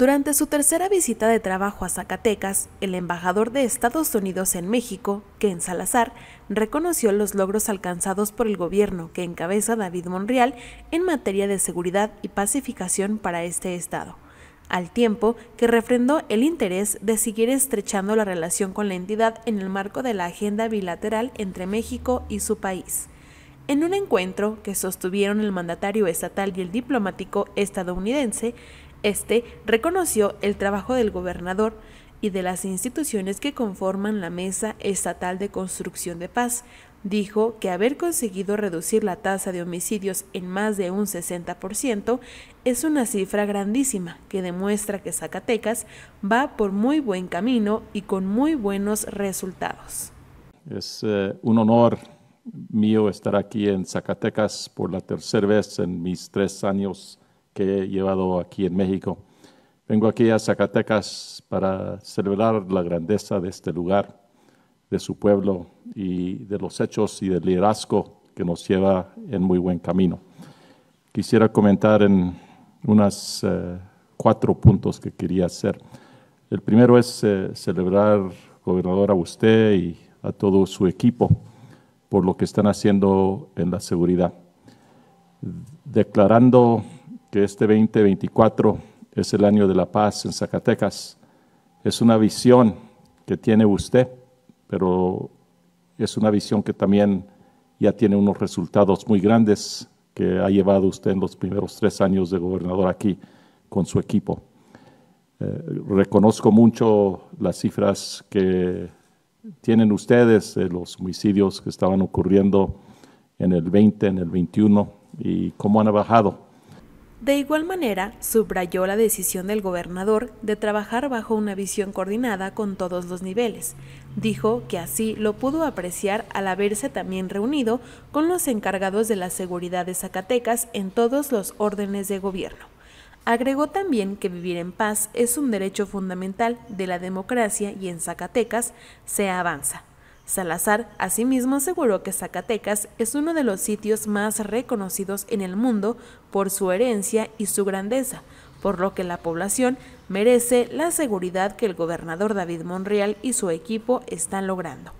Durante su tercera visita de trabajo a Zacatecas, el embajador de Estados Unidos en México, Ken Salazar, reconoció los logros alcanzados por el gobierno que encabeza David Monreal en materia de seguridad y pacificación para este estado, al tiempo que refrendó el interés de seguir estrechando la relación con la entidad en el marco de la agenda bilateral entre México y su país. En un encuentro que sostuvieron el mandatario estatal y el diplomático estadounidense, este reconoció el trabajo del gobernador y de las instituciones que conforman la Mesa Estatal de Construcción de Paz. Dijo que haber conseguido reducir la tasa de homicidios en más de un 60% es una cifra grandísima que demuestra que Zacatecas va por muy buen camino y con muy buenos resultados. Es eh, un honor mío estar aquí en Zacatecas por la tercera vez en mis tres años que he llevado aquí en México. Vengo aquí a Zacatecas para celebrar la grandeza de este lugar, de su pueblo y de los hechos y del liderazgo que nos lleva en muy buen camino. Quisiera comentar en unas eh, cuatro puntos que quería hacer. El primero es eh, celebrar, gobernador, a usted y a todo su equipo por lo que están haciendo en la seguridad, declarando que este 2024 es el año de la paz en Zacatecas. Es una visión que tiene usted, pero es una visión que también ya tiene unos resultados muy grandes que ha llevado usted en los primeros tres años de gobernador aquí con su equipo. Eh, reconozco mucho las cifras que tienen ustedes de los homicidios que estaban ocurriendo en el 20, en el 21 y cómo han bajado de igual manera, subrayó la decisión del gobernador de trabajar bajo una visión coordinada con todos los niveles. Dijo que así lo pudo apreciar al haberse también reunido con los encargados de la seguridad de Zacatecas en todos los órdenes de gobierno. Agregó también que vivir en paz es un derecho fundamental de la democracia y en Zacatecas se avanza. Salazar asimismo aseguró que Zacatecas es uno de los sitios más reconocidos en el mundo por su herencia y su grandeza, por lo que la población merece la seguridad que el gobernador David Monreal y su equipo están logrando.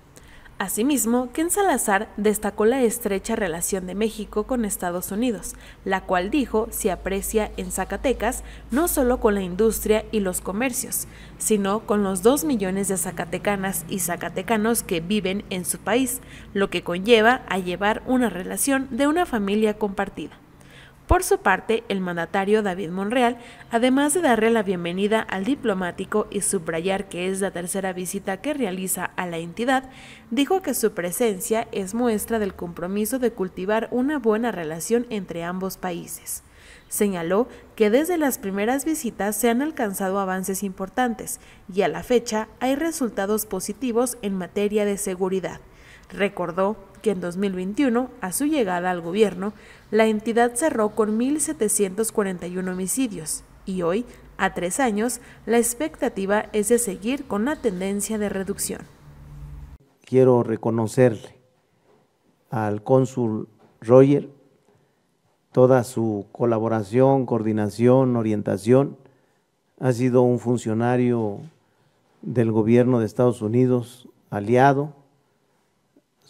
Asimismo, Ken Salazar destacó la estrecha relación de México con Estados Unidos, la cual dijo se aprecia en Zacatecas no solo con la industria y los comercios, sino con los dos millones de zacatecanas y zacatecanos que viven en su país, lo que conlleva a llevar una relación de una familia compartida. Por su parte, el mandatario David Monreal, además de darle la bienvenida al diplomático y subrayar que es la tercera visita que realiza a la entidad, dijo que su presencia es muestra del compromiso de cultivar una buena relación entre ambos países. Señaló que desde las primeras visitas se han alcanzado avances importantes y a la fecha hay resultados positivos en materia de seguridad. Recordó que en 2021, a su llegada al gobierno, la entidad cerró con 1.741 homicidios y hoy, a tres años, la expectativa es de seguir con la tendencia de reducción. Quiero reconocerle al cónsul Roger toda su colaboración, coordinación, orientación. Ha sido un funcionario del gobierno de Estados Unidos, aliado,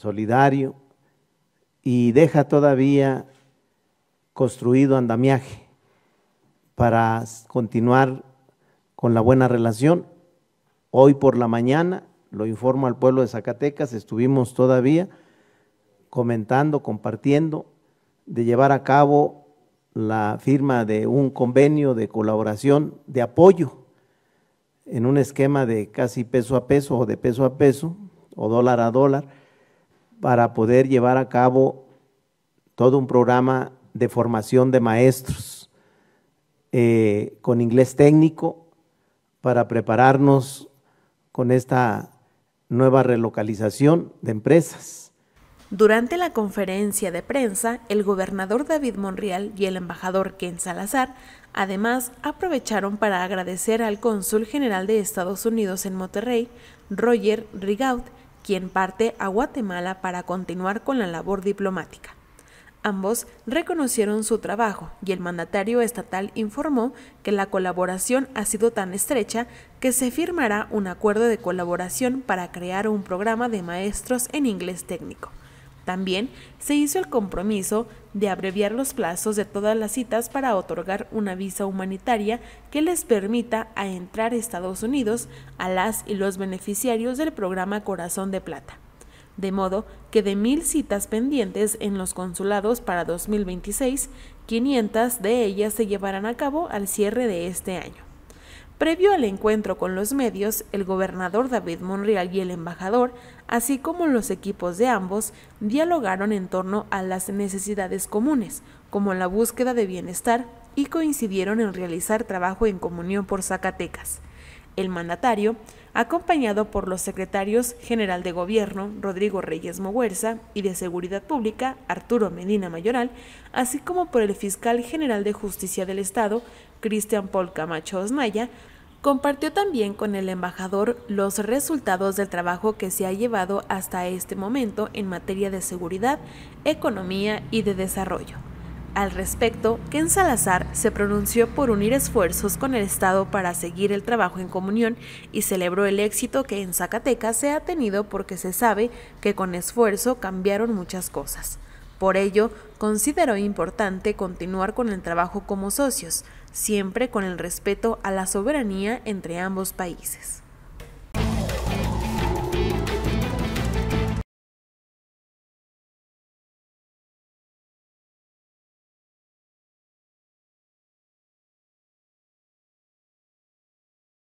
solidario y deja todavía construido andamiaje para continuar con la buena relación. Hoy por la mañana, lo informo al pueblo de Zacatecas, estuvimos todavía comentando, compartiendo, de llevar a cabo la firma de un convenio de colaboración, de apoyo, en un esquema de casi peso a peso o de peso a peso o dólar a dólar, para poder llevar a cabo todo un programa de formación de maestros eh, con inglés técnico para prepararnos con esta nueva relocalización de empresas. Durante la conferencia de prensa, el gobernador David Monreal y el embajador Ken Salazar además aprovecharon para agradecer al cónsul general de Estados Unidos en Monterrey, Roger Rigaud, quien parte a Guatemala para continuar con la labor diplomática. Ambos reconocieron su trabajo y el mandatario estatal informó que la colaboración ha sido tan estrecha que se firmará un acuerdo de colaboración para crear un programa de maestros en inglés técnico. También se hizo el compromiso de abreviar los plazos de todas las citas para otorgar una visa humanitaria que les permita a entrar a Estados Unidos a las y los beneficiarios del programa Corazón de Plata. De modo que de mil citas pendientes en los consulados para 2026, 500 de ellas se llevarán a cabo al cierre de este año. Previo al encuentro con los medios, el gobernador David Monreal y el embajador, así como los equipos de ambos, dialogaron en torno a las necesidades comunes, como la búsqueda de bienestar, y coincidieron en realizar trabajo en comunión por Zacatecas. El mandatario, acompañado por los secretarios general de gobierno Rodrigo Reyes Moguerza y de Seguridad Pública Arturo Medina Mayoral, así como por el fiscal general de justicia del Estado Cristian Paul Camacho Osnaya, Compartió también con el embajador los resultados del trabajo que se ha llevado hasta este momento en materia de seguridad, economía y de desarrollo. Al respecto, Ken Salazar se pronunció por unir esfuerzos con el Estado para seguir el trabajo en comunión y celebró el éxito que en Zacatecas se ha tenido porque se sabe que con esfuerzo cambiaron muchas cosas. Por ello, considero importante continuar con el trabajo como socios, siempre con el respeto a la soberanía entre ambos países.